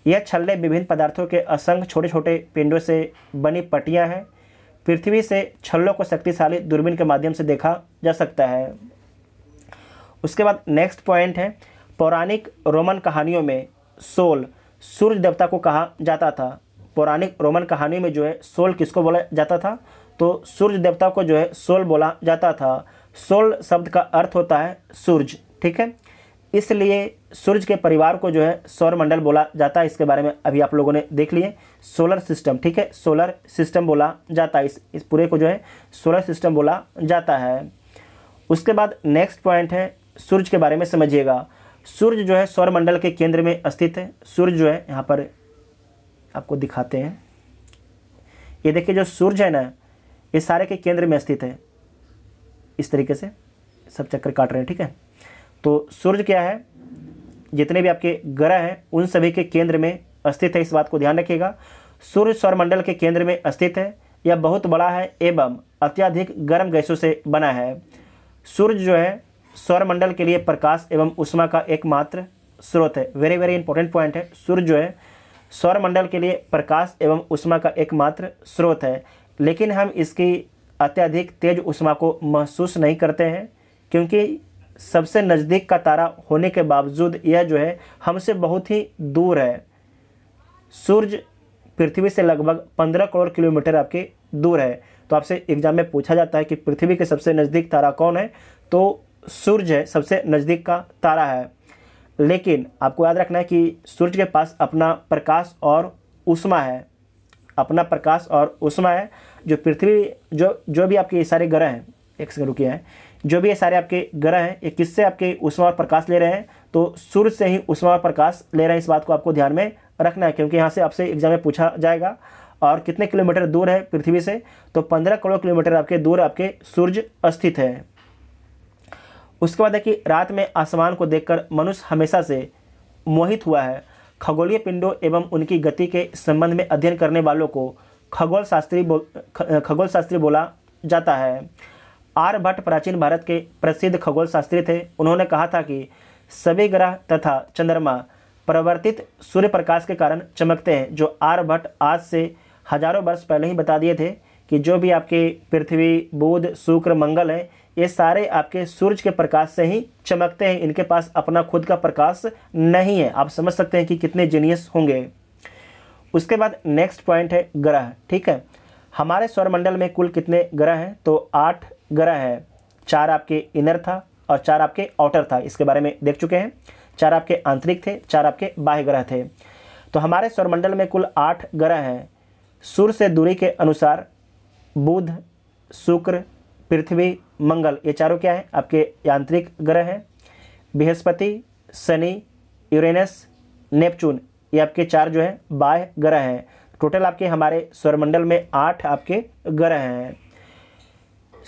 यह छल्ले विभिन्न पदार्थों के असंख्य छोटे छोटे पिंडों से बनी पट्टियाँ हैं पृथ्वी से छल्लों को शक्तिशाली दूरबीन के माध्यम से देखा जा सकता है उसके बाद नेक्स्ट पॉइंट है पौराणिक रोमन कहानियों में सोल सूर्य देवता को कहा जाता था पौराणिक रोमन कहानी में जो है सोल किसको बोला जाता था तो सूर्य देवता को जो है सोल बोला जाता था सोल शब्द का अर्थ होता है सूर्य ठीक है इसलिए सूर्य के परिवार को जो है सौरमंडल बोला जाता है इसके बारे में अभी आप लोगों ने देख लिए सोलर सिस्टम ठीक है सोलर सिस्टम बोला जाता है इस इस पूरे को जो है सोलर सिस्टम बोला जाता है उसके बाद नेक्स्ट पॉइंट है सूर्य के बारे में समझिएगा सूर्य जो है सौरमंडल के केंद्र में स्थित है सूर्य जो है यहाँ पर आपको दिखाते हैं ये देखिए जो सूर्य है ना ये सारे के केंद्र में स्थित है इस तरीके से सब चक्कर काट रहे हैं ठीक है तो सूर्य क्या है जितने भी आपके ग्रह हैं उन सभी के केंद्र में अस्थित है इस बात को ध्यान रखिएगा सूर्य सौरमंडल के केंद्र में अस्थित है यह बहुत बड़ा है एवं अत्यधिक गर्म गैसों से बना है सूर्य जो है सौरमंडल के लिए प्रकाश एवं उष्मा का एकमात्र स्रोत है वेरी वेरी इंपॉर्टेंट पॉइंट है सूर्य जो है सौरमंडल के लिए प्रकाश एवं उष्मा का एकमात्र स्रोत है लेकिन हम इसकी अत्यधिक तेज उष्मा को महसूस नहीं करते हैं क्योंकि सबसे नज़दीक का तारा होने के बावजूद यह जो है हमसे बहुत ही दूर है सूर्य पृथ्वी से लगभग पंद्रह करोड़ किलोमीटर आपके दूर है तो आपसे एग्जाम में पूछा जाता है कि पृथ्वी के सबसे नज़दीक तारा कौन है तो सूर्य है सबसे नज़दीक का तारा है लेकिन आपको याद रखना है कि सूर्य के पास अपना प्रकाश और उष्मा है अपना प्रकाश और उष्मा है जो पृथ्वी जो जो भी आपके ये सारे ग्रह हैं एक सेकंड रुकिए हैं जो भी ये सारे आपके ग्रह हैं ये किससे आपके उष्मा और प्रकाश ले रहे हैं तो सूर्य से ही उष्मा और प्रकाश ले रहे हैं इस बात को आपको ध्यान में रखना है क्योंकि यहाँ से आपसे एग्जाम में पूछा जाएगा और कितने किलोमीटर दूर है पृथ्वी से तो पंद्रह करोड़ किलोमीटर आपके दूर आपके सूर्य स्थित है उसके बाद है कि रात में आसमान को देखकर मनुष्य हमेशा से मोहित हुआ है खगोलीय पिंडों एवं उनकी गति के संबंध में अध्ययन करने वालों को खगोल शास्त्री बो खगोल शास्त्री बोला जाता है आर भट्ट प्राचीन भारत के प्रसिद्ध खगोल शास्त्री थे उन्होंने कहा था कि सभी ग्रह तथा चंद्रमा परिवर्तित सूर्य प्रकाश के कारण चमकते हैं जो आर भट्ट आज से हजारों वर्ष पहले ही बता दिए थे कि जो भी आपके पृथ्वी बुध शुक्र मंगल हैं ये सारे आपके सूरज के प्रकाश से ही चमकते हैं इनके पास अपना खुद का प्रकाश नहीं है आप समझ सकते हैं कि कितने जीनियस होंगे उसके बाद नेक्स्ट पॉइंट है ग्रह ठीक है हमारे सौरमंडल में कुल कितने ग्रह हैं तो आठ ग्रह हैं चार आपके इनर था और चार आपके आउटर था इसके बारे में देख चुके हैं चार आपके आंतरिक थे चार आपके बाह्य ग्रह थे तो हमारे सौरमंडल में कुल आठ ग्रह हैं सूर्य से दूरी के अनुसार बुध शुक्र पृथ्वी मंगल ये चारों क्या हैं आपके यांत्रिक ग्रह हैं बृहस्पति शनि यूरेनस नेपचून ये आपके चार जो हैं बाह्य ग्रह हैं टोटल आपके हमारे सौरमंडल में आठ आपके ग्रह हैं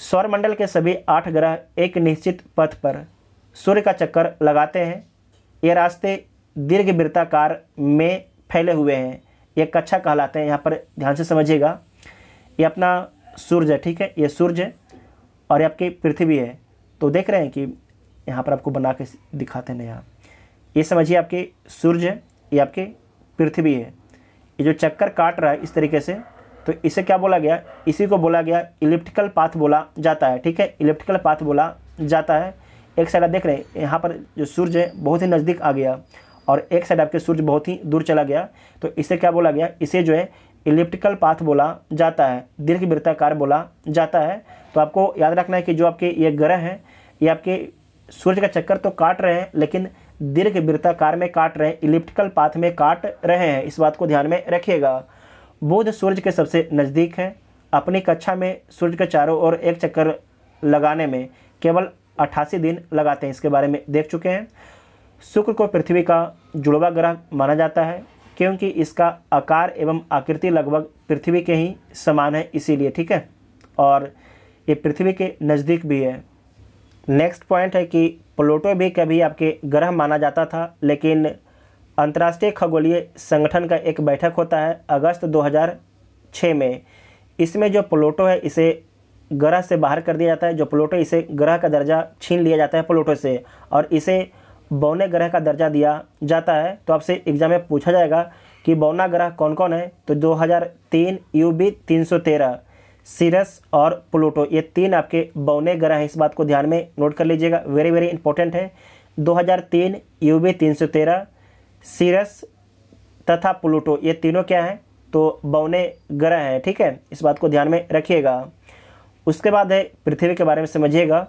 सौरमंडल के सभी आठ ग्रह एक निश्चित पथ पर सूर्य का चक्कर लगाते हैं ये रास्ते दीर्घ वृत्ताकार में फैले हुए हैं ये कक्षा कहलाते हैं यहाँ पर ध्यान से समझिएगा ये अपना सूर्य है ठीक है ये सूर्य है और ये आपकी पृथ्वी है तो देख रहे हैं कि यहाँ पर आपको बना के दिखाते हैं नया ये समझिए आपके सूर्य है ये आपके पृथ्वी है ये जो चक्कर काट रहा है इस तरीके से तो इसे क्या बोला गया इसी को बोला गया इलिप्टिकल पाथ बोला जाता है ठीक है इलिप्टिकल पाथ बोला जाता है एक साइड आप देख रहे हैं यहाँ पर जो सूर्य है बहुत ही नज़दीक आ गया और एक साइड आपके सूर्य बहुत ही दूर चला गया तो इसे क्या बोला गया इसे जो है इलिप्टिकल पाथ बोला जाता है दीर्घ वृत्ताकार बोला जाता है तो आपको याद रखना है कि जो आपके ये ग्रह हैं ये आपके सूर्य का चक्कर तो काट रहे हैं लेकिन दीर्घ वृत्ताकार में काट रहे हैं इलिप्टिकल पाथ में काट रहे हैं इस बात को ध्यान में रखिएगा बुध सूर्य के सबसे नज़दीक हैं अपनी कक्षा में सूर्य के चारों ओर एक चक्कर लगाने में केवल अट्ठासी दिन लगाते हैं इसके बारे में देख चुके हैं शुक्र को पृथ्वी का जुड़वा ग्रह माना जाता है क्योंकि इसका आकार एवं आकृति लगभग पृथ्वी के ही समान है इसीलिए ठीक है और ये पृथ्वी के नज़दीक भी है नेक्स्ट पॉइंट है कि प्लूटो भी कभी आपके ग्रह माना जाता था लेकिन अंतर्राष्ट्रीय खगोलीय संगठन का एक बैठक होता है अगस्त 2006 में इसमें जो प्लूटो है इसे ग्रह से बाहर कर दिया जाता है जो प्लूटो इसे ग्रह का दर्जा छीन लिया जाता है प्लूटो से और इसे बौने ग्रह का दर्जा दिया जाता है तो आपसे एग्जाम में पूछा जाएगा कि बौना ग्रह कौन कौन है तो तीन सौ तेरह सीरस और प्लूटो ये तीन आपके बौने ग्रह हैं इस बात को ध्यान में नोट कर लीजिएगा वेरी वेरी इंपॉर्टेंट है 2003 यूबी 313 सीरस तथा प्लूटो ये तीनों क्या हैं तो बौने ग्रह हैं ठीक है इस बात को ध्यान में रखिएगा उसके बाद है पृथ्वी के बारे में समझिएगा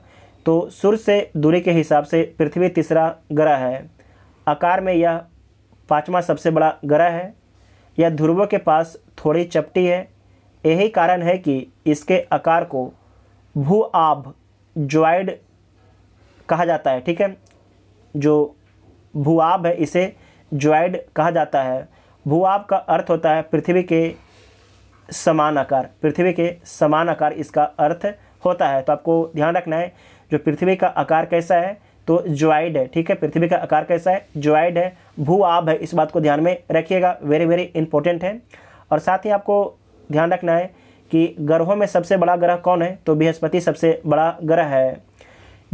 तो सूर्य से दूरी के हिसाब से पृथ्वी तीसरा ग्रह है आकार में यह पाँचवा सबसे बड़ा ग्रह है यह ध्रुवों के पास थोड़ी चपटी है यही कारण है कि इसके आकार को भू आभ ज्वाइड कहा जाता है ठीक है जो भू आभ है इसे ज्वाइड कहा जाता है भूआब का अर्थ होता है पृथ्वी के समान आकार पृथ्वी के समान आकार इसका अर्थ होता है तो आपको ध्यान रखना है जो पृथ्वी का आकार कैसा है तो ज्वाइड है ठीक है पृथ्वी का आकार कैसा है ज्वाइड है भू आभ है इस बात को ध्यान में रखिएगा वेरी वेरी इंपॉर्टेंट है और साथ ही आपको ध्यान रखना है कि ग्रहों में सबसे बड़ा ग्रह कौन है तो बृहस्पति सबसे बड़ा ग्रह है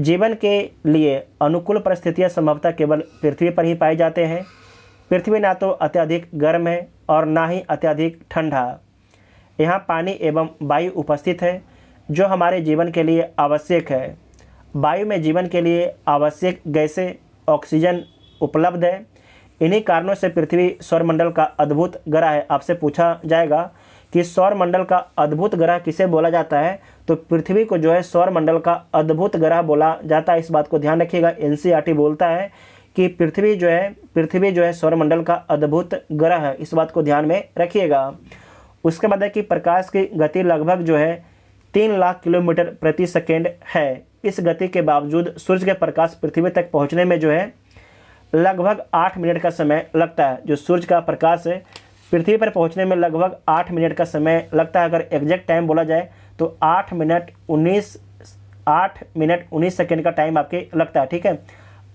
जीवन के लिए अनुकूल परिस्थितियां संभवतः केवल पृथ्वी पर ही पाए जाते हैं पृथ्वी ना तो अत्यधिक गर्म है और ना ही अत्यधिक ठंडा यहाँ पानी एवं वायु उपस्थित है जो हमारे जीवन के लिए आवश्यक है वायु में जीवन के लिए आवश्यक गैसें ऑक्सीजन उपलब्ध है इन्हीं कारणों से पृथ्वी सौरमंडल का अद्भुत ग्रह है आपसे पूछा जाएगा कि सौर मंडल का अद्भुत ग्रह किसे बोला जाता है तो पृथ्वी को जो है सौर मंडल का अद्भुत ग्रह बोला जाता है इस बात को ध्यान रखिएगा एन बोलता है कि पृथ्वी जो है पृथ्वी जो है सौर मंडल का अद्भुत ग्रह है इस बात को ध्यान में रखिएगा उसके बाद है कि प्रकाश की गति लगभग जो है तीन लाख किलोमीटर प्रति सेकेंड है इस गति के बावजूद सूर्य के प्रकाश पृथ्वी तक पहुँचने में जो है लगभग आठ मिनट का समय लगता है जो सूर्य का प्रकाश है पृथ्वी पर पहुंचने में लगभग आठ मिनट का समय लगता है अगर एग्जैक्ट टाइम बोला जाए तो आठ मिनट उन्नीस आठ मिनट उन्नीस सेकेंड का टाइम आपके लगता है ठीक है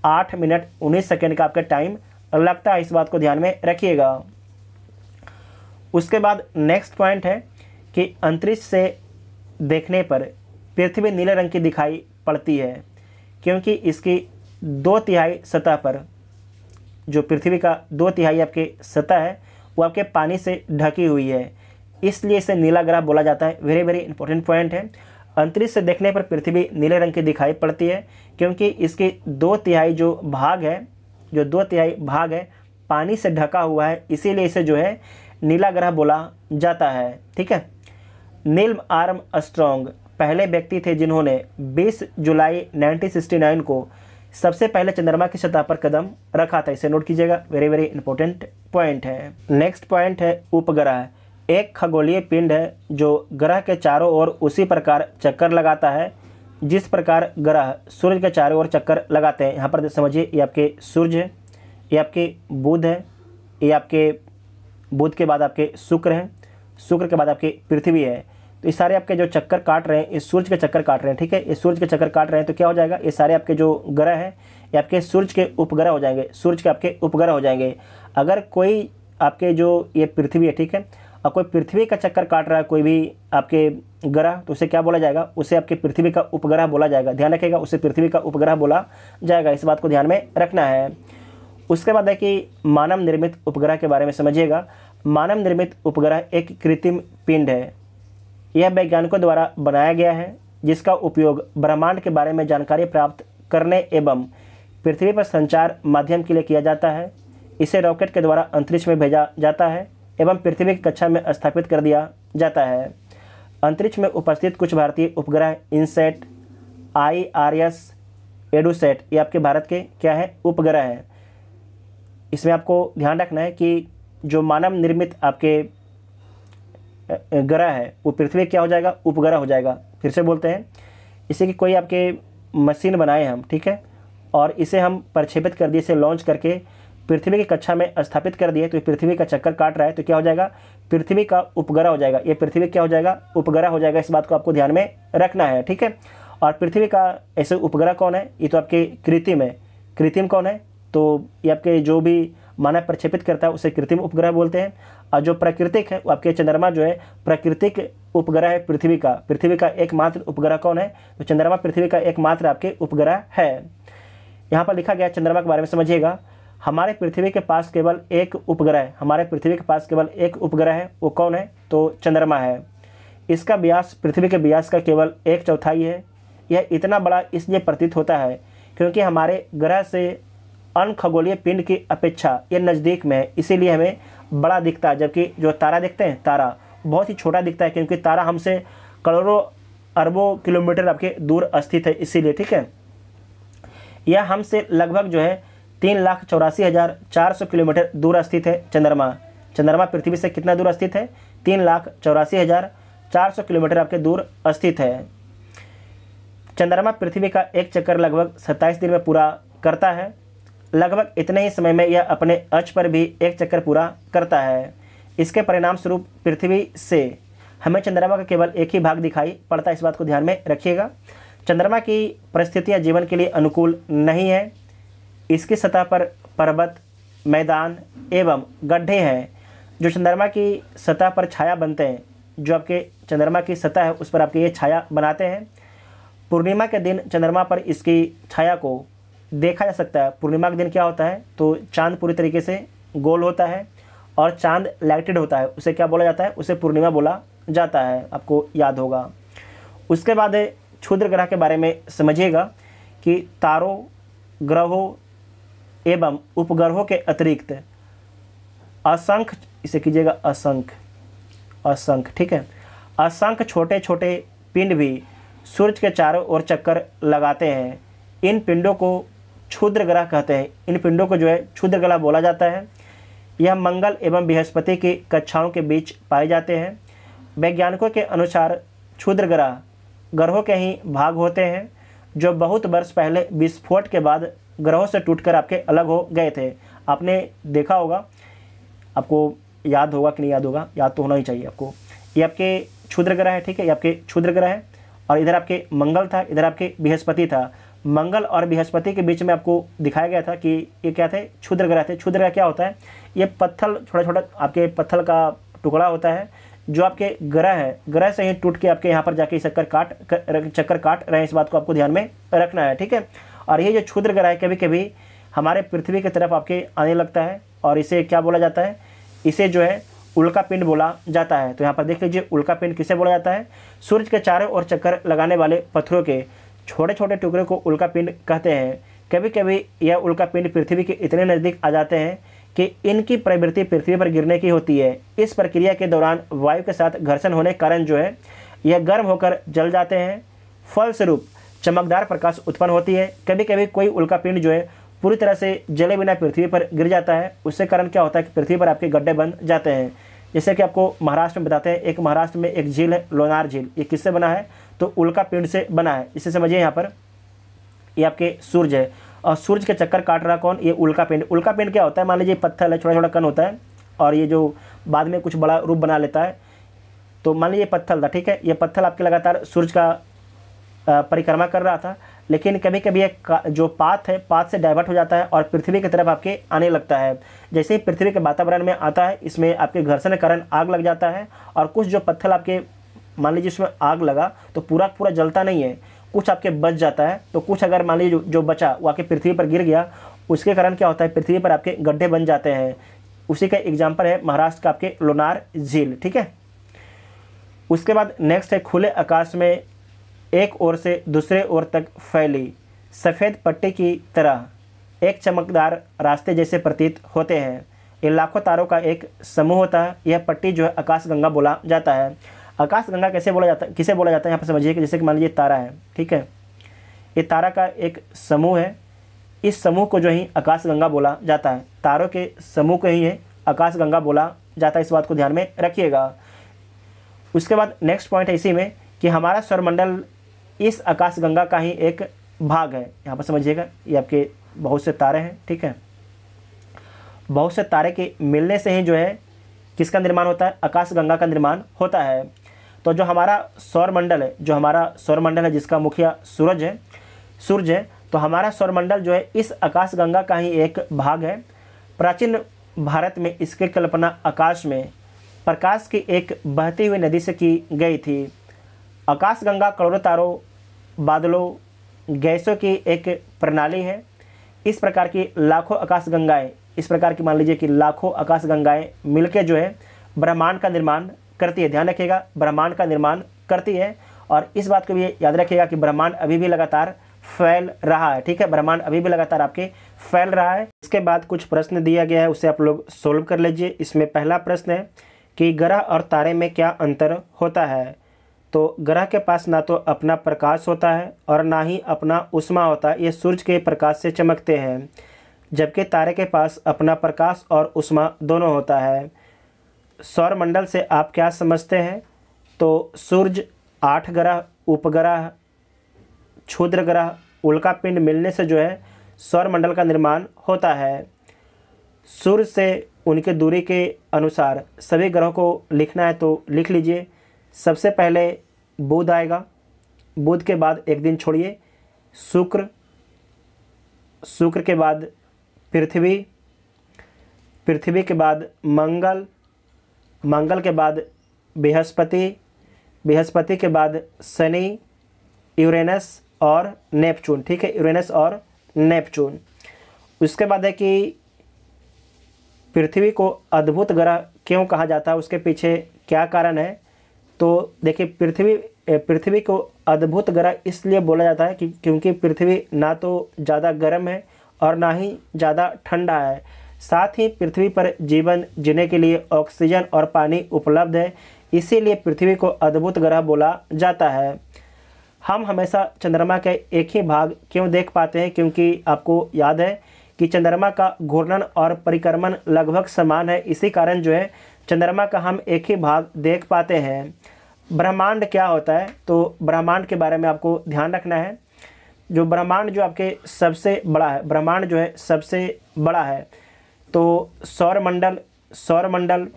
आठ मिनट उन्नीस सेकेंड का आपका टाइम लगता है इस बात को ध्यान में रखिएगा उसके बाद नेक्स्ट पॉइंट है कि अंतरिक्ष से देखने पर पृथ्वी नीले रंग की दिखाई पड़ती है क्योंकि इसकी दो तिहाई सतह पर जो पृथ्वी का दो तिहाई आपकी सतह है वो आपके पानी से ढकी हुई है इसलिए इसे नीला ग्रह बोला जाता है वेरी वेरी इंपॉर्टेंट पॉइंट है अंतरिक्ष से देखने पर पृथ्वी नीले रंग की दिखाई पड़ती है क्योंकि इसके दो तिहाई जो भाग है जो दो तिहाई भाग है पानी से ढका हुआ है इसीलिए इसे जो है नीला ग्रह बोला जाता है ठीक है नील आर्म स्ट्रॉन्ग पहले व्यक्ति थे जिन्होंने 20 जुलाई 1969 को सबसे पहले चंद्रमा की सतह पर कदम रखा था इसे नोट कीजिएगा वेरी वेरी इंपॉर्टेंट पॉइंट है नेक्स्ट पॉइंट है उपग्रह एक खगोलीय पिंड है जो ग्रह के चारों ओर उसी प्रकार चक्कर लगाता है जिस प्रकार ग्रह सूर्य के चारों ओर चक्कर लगाते हैं यहाँ पर समझिए ये आपके सूर्य है ये आपके बुध है ये आपके बुध के बाद आपके शुक्र हैं शुक्र के बाद आपकी पृथ्वी है तो ये सारे आपके जो चक्कर काट रहे हैं ये सूर्य के चक्कर काट रहे हैं ठीक है ये सूर्य के चक्कर काट रहे हैं तो क्या हो जाएगा ये सारे आपके जो ग्रह हैं ये आपके सूर्य के उपग्रह हो जाएंगे सूर्य के आपके उपग्रह हो जाएंगे अगर कोई आपके जो ये पृथ्वी है ठीक है और कोई पृथ्वी का चक्कर काट रहा है कोई भी आपके ग्रह तो उसे क्या बोला जाएगा उसे आपके पृथ्वी का उपग्रह बोला जाएगा ध्यान रखेगा उसे पृथ्वी का उपग्रह बोला जाएगा इस बात को ध्यान में रखना है उसके बाद है कि मानव निर्मित उपग्रह के बारे में समझिएगा मानव निर्मित उपग्रह एक कृत्रिम पिंड है यह वैज्ञानिकों द्वारा बनाया गया है जिसका उपयोग ब्रह्मांड के बारे में जानकारी प्राप्त करने एवं पृथ्वी पर संचार माध्यम के लिए किया जाता है इसे रॉकेट के द्वारा अंतरिक्ष में भेजा जाता है एवं पृथ्वी की कक्षा में स्थापित कर दिया जाता है अंतरिक्ष में उपस्थित कुछ भारतीय उपग्रह INSAT I R S EDUSAT ये आपके भारत के क्या है उपग्रह हैं इसमें आपको ध्यान रखना है कि जो मानव निर्मित आपके ग्रह है वो पृथ्वी क्या हो जाएगा उपग्रह हो जाएगा फिर से बोलते हैं इसे कि कोई आपके मशीन बनाए हम ठीक है और इसे हम प्रक्षेपित कर दिए इसे लॉन्च करके पृथ्वी की कक्षा में स्थापित कर दिए तो पृथ्वी का चक्कर काट रहा है तो क्या हो जाएगा पृथ्वी का उपग्रह हो जाएगा ये पृथ्वी क्या हो जाएगा उपग्रह हो जाएगा इस बात को आपको ध्यान में रखना है ठीक है और पृथ्वी का ऐसे उपग्रह कौन है ये तो आपके कृत्रिम है कृत्रिम कौन है तो ये आपके जो भी मानव प्रक्षेपित करता है उसे कृत्रिम उपग्रह बोलते हैं और जो प्राकृतिक है वो आपके चंद्रमा जो है प्राकृतिक उपग्रह है पृथ्वी का पृथ्वी का एकमात्र उपग्रह कौन है तो चंद्रमा पृथ्वी का एकमात्र आपके उपग्रह है यहाँ पर लिखा गया चंद्रमा के बारे में समझिएगा हमारे पृथ्वी के पास केवल एक उपग्रह है हमारे पृथ्वी के पास केवल एक उपग्रह है वो कौन है तो चंद्रमा है इसका व्यास पृथ्वी के व्यास का केवल एक चौथाई है यह इतना बड़ा इसलिए प्रतीत होता है क्योंकि हमारे ग्रह से अन्य खगोलीय पिंड की अपेक्षा ये नज़दीक में है इसीलिए हमें बड़ा दिखता है जबकि जो तारा देखते हैं तारा बहुत ही छोटा दिखता है क्योंकि तारा हमसे करोड़ों अरबों किलोमीटर आपके दूर स्थित है इसीलिए ठीक है यह हमसे लगभग जो है तीन लाख चौरासी हज़ार चार सौ किलोमीटर दूर स्थित है चंद्रमा चंद्रमा पृथ्वी से कितना दूर स्थित है तीन लाख चौरासी हज़ार चार सौ किलोमीटर आपके दूर स्थित है चंद्रमा पृथ्वी का एक चक्कर लगभग सत्ताईस दिन में पूरा करता है लगभग इतने ही समय में यह अपने अच पर भी एक चक्कर पूरा करता है इसके परिणाम स्वरूप पृथ्वी से हमें चंद्रमा का केवल एक ही भाग दिखाई पड़ता है इस बात को ध्यान में रखिएगा चंद्रमा की परिस्थितियाँ जीवन के लिए अनुकूल नहीं है इसकी सतह पर पर्वत मैदान एवं गड्ढे हैं जो चंद्रमा की सतह पर छाया बनते हैं जो आपके चंद्रमा की सतह है उस पर आपके ये छाया बनाते हैं पूर्णिमा के दिन चंद्रमा पर इसकी छाया को देखा जा सकता है पूर्णिमा के दिन क्या होता है तो चांद पूरी तरीके से गोल होता है और चांद लाइटेड होता है उसे क्या बोला जाता है उसे पूर्णिमा बोला जाता है आपको याद होगा उसके बाद क्षुद्र ग्रह के बारे में समझिएगा कि तारों ग्रहों एवं उपग्रहों के अतिरिक्त असंख्य इसे कीजिएगा असंख्य असंख्य ठीक है असंख्य छोटे छोटे पिंड भी सूर्य के चारों ओर चक्कर लगाते हैं इन पिंडों को क्षुद्र ग्रह कहते हैं इन पिंडों को जो है क्षुद्र ग्रह बोला जाता है यह मंगल एवं बृहस्पति की कक्षाओं के बीच पाए जाते हैं वैज्ञानिकों के अनुसार क्षुद्र ग्रह ग्रहों के ही भाग होते हैं जो बहुत वर्ष पहले विस्फोट के बाद ग्रहों से टूटकर आपके अलग हो गए थे आपने देखा होगा आपको याद होगा कि नहीं याद होगा याद तो होना ही चाहिए आपको ये आपके क्षुद्र ग्रह है ठीक है ये आपके क्षुद्र ग्रह है और इधर आपके मंगल था इधर आपके बृहस्पति था मंगल और बृहस्पति के बीच में आपको दिखाया गया था कि ये क्या थे क्षुद्र ग्रह थे क्षुद्र ग्रह क्या होता है ये पत्थर छोटा छोटा आपके पत्थर का टुकड़ा होता है जो आपके ग्रह है ग्रह से ही टूट के आपके यहाँ पर जाके चक्कर काट कर, चक्कर काट रहे हैं इस बात को आपको ध्यान में रखना है ठीक है और ये जो क्षुद्र ग्रह है कभी कभी हमारे पृथ्वी की तरफ आपके आने लगता है और इसे क्या बोला जाता है इसे जो है उल्का पिंड बोला जाता है तो यहाँ पर देख लीजिए उल्का पिंड किसे बोला जाता है सूर्य के चारों ओर चक्कर लगाने वाले पत्थरों के छोटे छोटे टुकड़े को उल्का पिंड कहते हैं कभी कभी यह उल्का पिंड पृथ्वी के इतने नज़दीक आ जाते हैं कि इनकी प्रवृत्ति पृथ्वी पर गिरने की होती है इस प्रक्रिया के दौरान वायु के साथ घर्षण होने के कारण जो है यह गर्म होकर जल जाते हैं फलस्वरूप चमकदार प्रकाश उत्पन्न होती है कभी कभी कोई उल्का पिंड जो है पूरी तरह से जले बिना पृथ्वी पर गिर जाता है उससे कारण क्या होता है कि पृथ्वी पर आपके गड्ढे बन जाते हैं जैसे कि आपको महाराष्ट्र में बताते हैं एक महाराष्ट्र में एक झील है लोनार झील ये किससे बना है तो उल्का पिंड से बना है इसे समझिए यहाँ पर ये आपके सूर्य है और सूर्य के चक्कर काट रहा कौन ये उल्का पिंड उल्का पिंड क्या होता है मान लीजिए पत्थर है छोटा छोटा कन होता है और ये जो बाद में कुछ बड़ा रूप बना लेता है तो मान लीजिए पत्थर था ठीक है ये पत्थर आपके लगातार सूर्य का परिक्रमा कर रहा था लेकिन कभी कभी एक जो पाथ है पाथ से डाइवर्ट हो जाता है और पृथ्वी की तरफ आपके आने लगता है जैसे ही पृथ्वी के वातावरण में आता है इसमें आपके घर्षण कारण आग लग जाता है और कुछ जो पत्थर आपके मान लीजिए उसमें आग लगा तो पूरा पूरा जलता नहीं है कुछ आपके बच जाता है तो कुछ अगर मान लीजिए जो, बचा वो आपके पृथ्वी पर गिर गया उसके कारण क्या होता है पृथ्वी पर आपके गड्ढे बन जाते हैं उसी का एग्जाम्पल है महाराष्ट्र का आपके लोनार झील ठीक है उसके बाद नेक्स्ट है खुले आकाश में एक ओर से दूसरे ओर तक फैली सफ़ेद पट्टी की तरह एक चमकदार रास्ते जैसे प्रतीत होते हैं ये लाखों तारों का एक समूह होता है यह पट्टी जो है आकाश गंगा बोला जाता है आकाशगंगा कैसे बोला जाता है किसे बोला जाता है यहाँ पर समझिए कि जैसे कि मान लीजिए तारा है ठीक है ये तारा का एक समूह है इस समूह को जो ही आकाशगंगा बोला जाता है तारों के समूह को ही है आकाशगंगा बोला जाता है इस बात को ध्यान में रखिएगा उसके बाद नेक्स्ट पॉइंट है इसी में कि हमारा सौरमंडल इस आकाशगंगा का ही एक भाग है यहाँ पर समझिएगा ये आपके बहुत से तारे हैं ठीक है बहुत से तारे के मिलने से ही जो है किसका निर्माण होता है आकाशगंगा का निर्माण होता है तो जो हमारा सौरमंडल है जो हमारा सौरमंडल है जिसका मुखिया सूरज है सूर्य है तो हमारा सौरमंडल जो है इस आकाशगंगा का ही एक भाग है प्राचीन भारत में इसकी कल्पना आकाश में प्रकाश की एक बहती हुई नदी से की गई थी आकाशगंगा करोड़ों तारों बादलों गैसों की एक प्रणाली है इस प्रकार की लाखों आकाशगंगाएं इस प्रकार की मान लीजिए कि लाखों आकाशगंगाएं मिलकर जो है ब्रह्मांड का निर्माण करती है ध्यान रखिएगा ब्रह्मांड का निर्माण करती है और इस बात को भी याद रखिएगा कि ब्रह्मांड अभी भी लगातार फैल रहा है ठीक है ब्रह्मांड अभी भी लगातार आपके फैल रहा है इसके बाद कुछ प्रश्न दिया गया है उसे आप लोग सोल्व कर लीजिए इसमें पहला प्रश्न है कि ग्रह और तारे में क्या अंतर होता है तो ग्रह के पास ना तो अपना प्रकाश होता है और ना ही अपना उष्मा होता है ये सूर्य के प्रकाश से चमकते हैं जबकि तारे के पास अपना प्रकाश और उष्मा दोनों होता है सौरमंडल से आप क्या समझते हैं तो सूर्य आठ ग्रह उपग्रह क्षुद्र ग्रह उल्का पिंड मिलने से जो है सौरमंडल का निर्माण होता है सूर्य से उनके दूरी के अनुसार सभी ग्रहों को लिखना है तो लिख लीजिए सबसे पहले बुध आएगा बुध के बाद एक दिन छोड़िए शुक्र शुक्र के बाद पृथ्वी पृथ्वी के बाद मंगल मंगल के बाद बृहस्पति बृहस्पति के बाद शनि यूरेनस और नेपचून ठीक है यूरेनस और नेपचून उसके बाद है कि पृथ्वी को अद्भुत ग्रह क्यों कहा जाता है उसके पीछे क्या कारण है तो देखिए पृथ्वी पृथ्वी को अद्भुत ग्रह इसलिए बोला जाता है कि क्योंकि पृथ्वी ना तो ज़्यादा गर्म है और ना ही ज़्यादा ठंडा है साथ ही पृथ्वी पर जीवन जीने के लिए ऑक्सीजन और पानी उपलब्ध है इसीलिए पृथ्वी को अद्भुत ग्रह बोला जाता है हम हमेशा चंद्रमा के एक ही भाग क्यों देख पाते हैं क्योंकि आपको याद है कि चंद्रमा का घूर्णन और परिक्रमण लगभग समान है इसी कारण जो है चंद्रमा का हम एक ही भाग देख पाते हैं ब्रह्मांड क्या होता है तो ब्रह्मांड के बारे में आपको ध्यान रखना है जो ब्रह्मांड जो आपके सबसे बड़ा है ब्रह्मांड जो है सबसे बड़ा है तो सौरमंडल सौरमंडल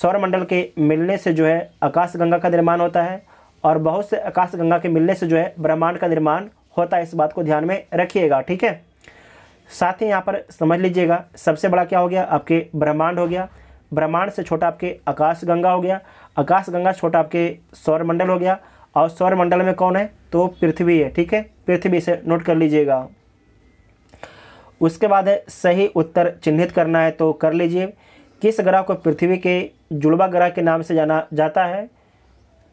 सौरमंडल के मिलने से जो है आकाशगंगा का निर्माण होता है और बहुत से आकाशगंगा के मिलने से जो है ब्रह्मांड का निर्माण होता है इस बात को ध्यान में रखिएगा ठीक है साथ ही यहाँ पर समझ लीजिएगा सबसे बड़ा क्या हो गया आपके ब्रह्मांड हो गया ब्रह्मांड से छोटा आपके आकाशगंगा हो गया आकाशगंगा छोटा आपके सौरमंडल हो गया और सौरमंडल में कौन है तो पृथ्वी है ठीक है पृथ्वी से नोट कर लीजिएगा उसके बाद है सही उत्तर चिन्हित करना है तो कर लीजिए किस ग्रह को पृथ्वी के जुड़वा ग्रह के नाम से जाना जाता है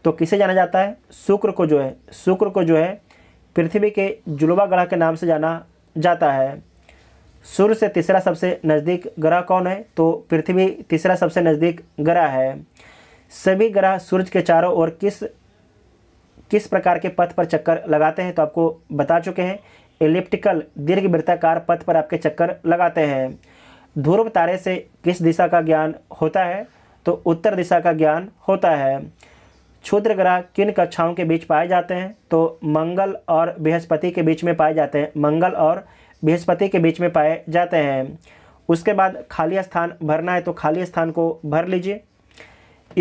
तो किसे जाना जाता है शुक्र को जो है शुक्र को जो है पृथ्वी के जुड़वा ग्रह के नाम से जाना जाता है सूर्य से तीसरा सबसे नज़दीक ग्रह कौन है तो पृथ्वी तीसरा सबसे नज़दीक ग्रह है सभी ग्रह सूर्य के चारों ओर किस किस प्रकार के पथ पर चक्कर लगाते हैं तो आपको बता चुके हैं इलिप्टिकल दीर्घ वृत्ताकार पथ पर आपके चक्कर लगाते हैं ध्रुव तारे से किस दिशा का ज्ञान होता है तो उत्तर दिशा का ज्ञान होता है क्षुद्र ग्रह किन कक्षाओं के बीच पाए जाते हैं तो मंगल और बृहस्पति के बीच में पाए जाते हैं मंगल और बृहस्पति के बीच में पाए जाते हैं उसके बाद खाली स्थान भरना है तो खाली स्थान को भर लीजिए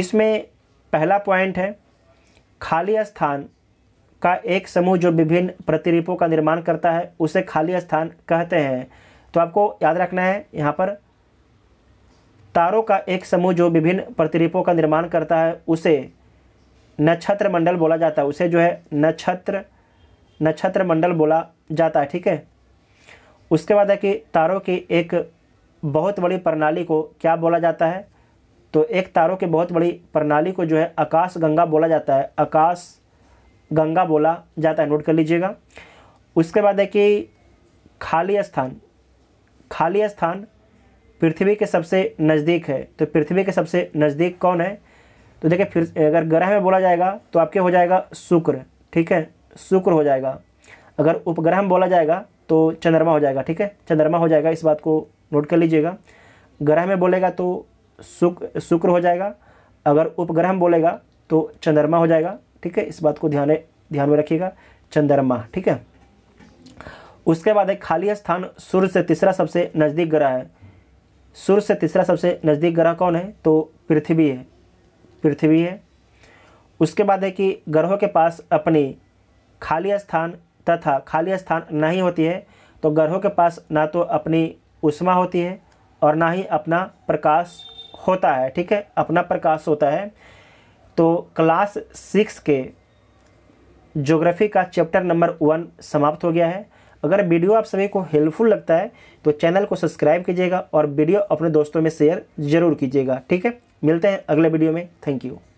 इसमें पहला पॉइंट है खाली स्थान का एक समूह जो विभिन्न प्रतिरूपों का निर्माण करता है उसे खाली स्थान कहते हैं तो आपको याद रखना है यहाँ पर तारों का एक समूह जो विभिन्न प्रतिरूपों का निर्माण करता है उसे नक्षत्र मंडल बोला जाता है उसे जो है नक्षत्र नक्षत्र मंडल बोला जाता है ठीक है उसके बाद है कि तारों की एक बहुत बड़ी प्रणाली को क्या बोला जाता है तो एक तारों की बहुत बड़ी प्रणाली को जो है आकाश गंगा बोला जाता है आकाश गंगा बोला जाता है नोट कर लीजिएगा उसके बाद है कि खाली स्थान खाली स्थान पृथ्वी के सबसे नज़दीक है तो पृथ्वी के सबसे नज़दीक कौन है तो देखिए फिर अगर ग्रह में बोला जाएगा तो आपके हो जाएगा शुक्र ठीक है शुक्र हो जाएगा अगर उपग्रह में बोला जाएगा तो चंद्रमा हो जाएगा ठीक है चंद्रमा हो जाएगा इस बात को नोट कर लीजिएगा ग्रह में बोलेगा तो शुक्र शुक्र हो जाएगा अगर उपग्रह में बोलेगा तो चंद्रमा हो जाएगा ठीक है इस बात को ध्यान ध्यान में रखिएगा चंद्रमा ठीक है उसके बाद है खाली स्थान सूर्य से तीसरा सबसे नज़दीक ग्रह है सूर्य से तीसरा सबसे नज़दीक ग्रह कौन है तो पृथ्वी है पृथ्वी है उसके बाद है कि ग्रहों के पास अपनी खाली स्थान तथा खाली स्थान नहीं होती है तो ग्रहों के पास ना तो अपनी उष्मा होती है और ना ही अपना प्रकाश होता है ठीक है अपना प्रकाश होता है तो क्लास सिक्स के ज्योग्राफी का चैप्टर नंबर वन समाप्त हो गया है अगर वीडियो आप सभी को हेल्पफुल लगता है तो चैनल को सब्सक्राइब कीजिएगा और वीडियो अपने दोस्तों में शेयर जरूर कीजिएगा ठीक है मिलते हैं अगले वीडियो में थैंक यू